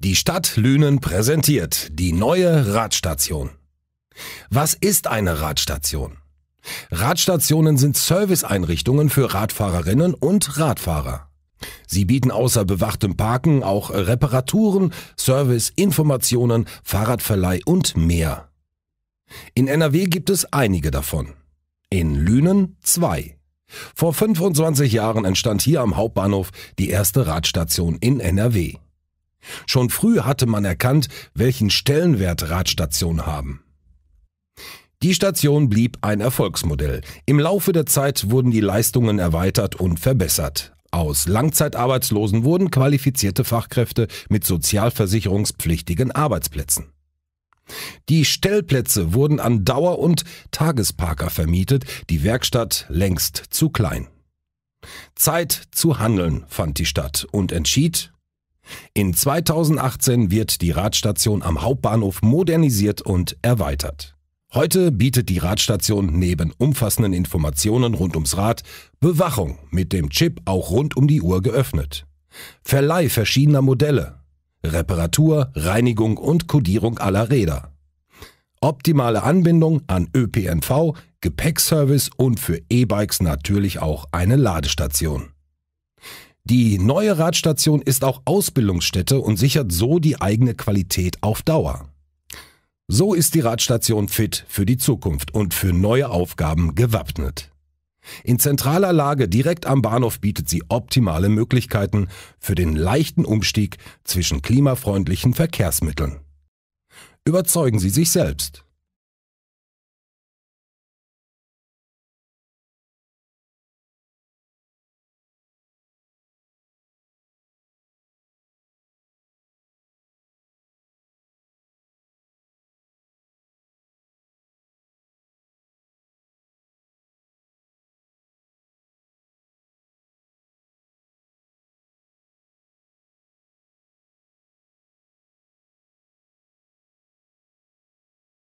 Die Stadt Lünen präsentiert die neue Radstation. Was ist eine Radstation? Radstationen sind Serviceeinrichtungen für Radfahrerinnen und Radfahrer. Sie bieten außer bewachtem Parken auch Reparaturen, Service, Informationen, Fahrradverleih und mehr. In NRW gibt es einige davon. In Lünen zwei. Vor 25 Jahren entstand hier am Hauptbahnhof die erste Radstation in NRW. Schon früh hatte man erkannt, welchen Stellenwert Radstationen haben. Die Station blieb ein Erfolgsmodell. Im Laufe der Zeit wurden die Leistungen erweitert und verbessert. Aus Langzeitarbeitslosen wurden qualifizierte Fachkräfte mit sozialversicherungspflichtigen Arbeitsplätzen. Die Stellplätze wurden an Dauer- und Tagesparker vermietet, die Werkstatt längst zu klein. Zeit zu handeln fand die Stadt und entschied, in 2018 wird die Radstation am Hauptbahnhof modernisiert und erweitert. Heute bietet die Radstation neben umfassenden Informationen rund ums Rad Bewachung mit dem Chip auch rund um die Uhr geöffnet. Verleih verschiedener Modelle, Reparatur, Reinigung und Kodierung aller Räder. Optimale Anbindung an ÖPNV, Gepäckservice und für E-Bikes natürlich auch eine Ladestation. Die neue Radstation ist auch Ausbildungsstätte und sichert so die eigene Qualität auf Dauer. So ist die Radstation fit für die Zukunft und für neue Aufgaben gewappnet. In zentraler Lage direkt am Bahnhof bietet sie optimale Möglichkeiten für den leichten Umstieg zwischen klimafreundlichen Verkehrsmitteln. Überzeugen Sie sich selbst.